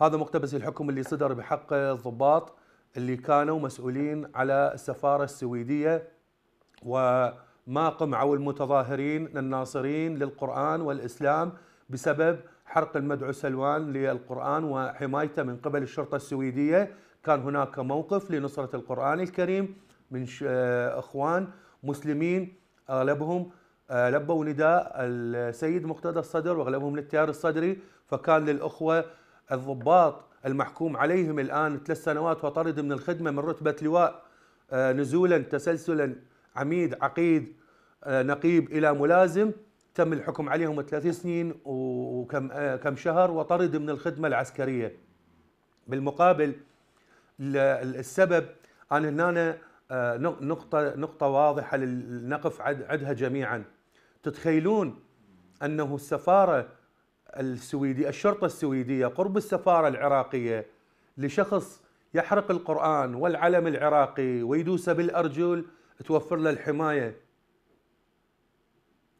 هذا مقتبس الحكم اللي صدر بحق الضباط اللي كانوا مسؤولين على السفارة السويدية وما قمعوا المتظاهرين الناصرين للقرآن والإسلام بسبب حرق المدعو سلوان للقرآن وحمايته من قبل الشرطة السويدية كان هناك موقف لنصرة القرآن الكريم من آه، إخوان مسلمين أغلبهم آه، آه، لبوا نداء السيد مقتدى الصدر وأغلبهم للتيار الصدري فكان للأخوة الضباط المحكوم عليهم الآن ثلاث سنوات وطرد من الخدمة من رتبة لواء آه، نزولا تسلسلا عميد عقيد آه، نقيب إلى ملازم تم الحكم عليهم ثلاث سنين وكم آه، كم شهر وطرد من الخدمة العسكرية بالمقابل السبب أنا هنا نقطة نقطة واضحة للنقف عندها جميعا تتخيلون أنه السفارة السويدي الشرطة السويدية قرب السفارة العراقية لشخص يحرق القرآن والعلم العراقي ويدوسه بالأرجل توفر له الحماية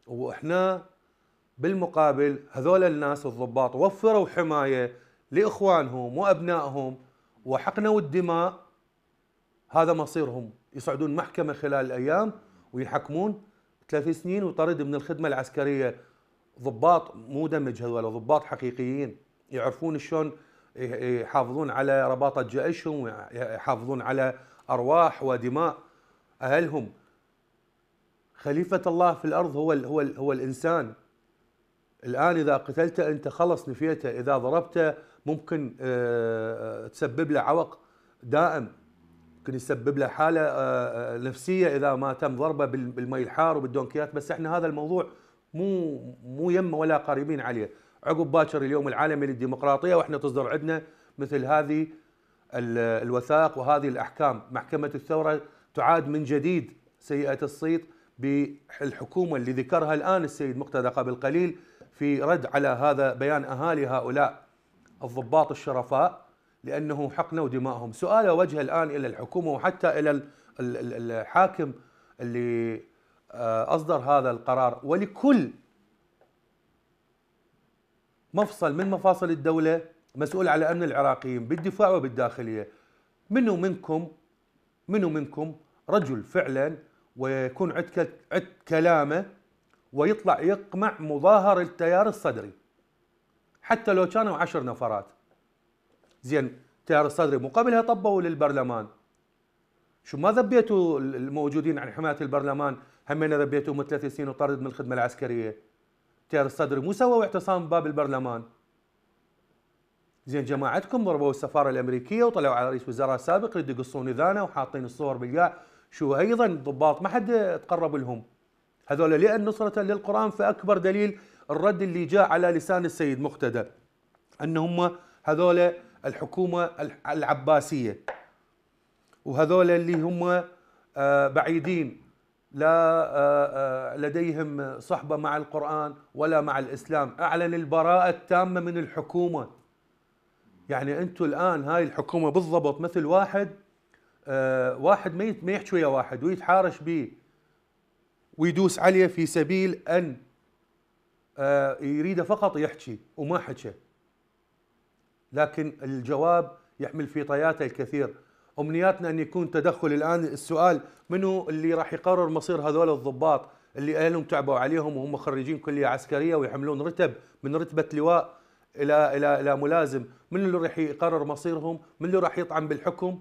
وإحنا بالمقابل هذول الناس الضباط وفروا حماية لإخوانهم وأبنائهم وحقنوا الدماء هذا مصيرهم يصعدون محكمة خلال الأيام ويحكمون ثلاث سنين وطرد من الخدمة العسكرية ضباط مو دمج هذول ضباط حقيقيين يعرفون شلون يحافظون على رباطة جيشهم ويحافظون على أرواح ودماء أهلهم خليفة الله في الأرض هو الـ هو الـ هو الإنسان الآن إذا قتلته أنت خلص نفيته إذا ضربته ممكن آه، آه، تسبب له عوق دائم ممكن يسبب له حالة آه، نفسية إذا ما تم ضربه بالمي الحار وبالدونكيات بس إحنا هذا الموضوع مو مو يمه ولا قريبين عليه عقب باكر اليوم العالمي للديمقراطيه واحنا تصدر عندنا مثل هذه الوثائق وهذه الاحكام محكمه الثوره تعاد من جديد سيئه الصيت بالحكومه اللي ذكرها الان السيد مقتدى قبل قليل في رد على هذا بيان اهالي هؤلاء الضباط الشرفاء لانه حقنا ودمائهم سؤال وجه الان الى الحكومه وحتى الى الحاكم اللي آه، أصدر هذا القرار ولكل مفصل من مفاصل الدولة مسؤول على أمن العراقيين بالدفاع وبالداخلية منو منكم منو منكم رجل فعلا ويكون عد كلامه ويطلع يقمع مظاهر التيار الصدري حتى لو كانوا عشر نفرات زين التيار الصدري مقابلها طبوا للبرلمان شو ما ذبيتوا الموجودين عن حمايه البرلمان همين ذبيتوا ثلاث سنين وطرد من الخدمه العسكريه تيار الصدر مو سووا اعتصام باب البرلمان زين جماعتكم ضربوا السفاره الامريكيه وطلعوا على رئيس وزراء سابق يريد يقصون اذانه وحاطين الصور بالقاع شو ايضا ضباط ما حد تقرب لهم هذول لان نصره للقران فاكبر دليل الرد اللي جاء على لسان السيد مقتدى ان هم هذول الحكومه العباسيه وهذول اللي هم آه، بعيدين لا آه، آه، لديهم صحبة مع القرآن ولا مع الإسلام أعلن البراءة التامة من الحكومة يعني أنتم الآن هاي الحكومة بالضبط مثل واحد واحد ما يحكي ويا واحد ويتحارش به ويدوس عليه في سبيل أن يريده فقط يحكي وما حكى لكن الجواب يحمل في طياته الكثير امنياتنا ان يكون تدخل الان السؤال منو اللي راح يقرر مصير هذول الضباط اللي اهلهم تعبوا عليهم وهم خريجين كليه عسكريه ويحملون رتب من رتبه لواء الى الى الى ملازم، من اللي راح يقرر مصيرهم؟ من اللي راح يطعن بالحكم؟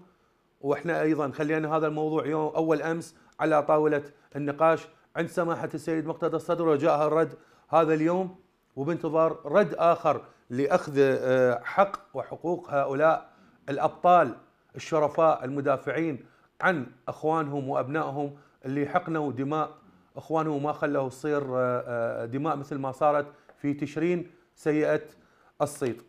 واحنا ايضا خلينا هذا الموضوع يوم اول امس على طاوله النقاش عند سماحه السيد مقتدى الصدر وجاءها الرد هذا اليوم وبانتظار رد اخر لاخذ آه، حق وحقوق هؤلاء الابطال الشرفاء المدافعين عن اخوانهم وابنائهم اللي حقنوا دماء اخوانهم وما خلوا تصير آه، آه، دماء مثل ما صارت في تشرين سيئه الصيد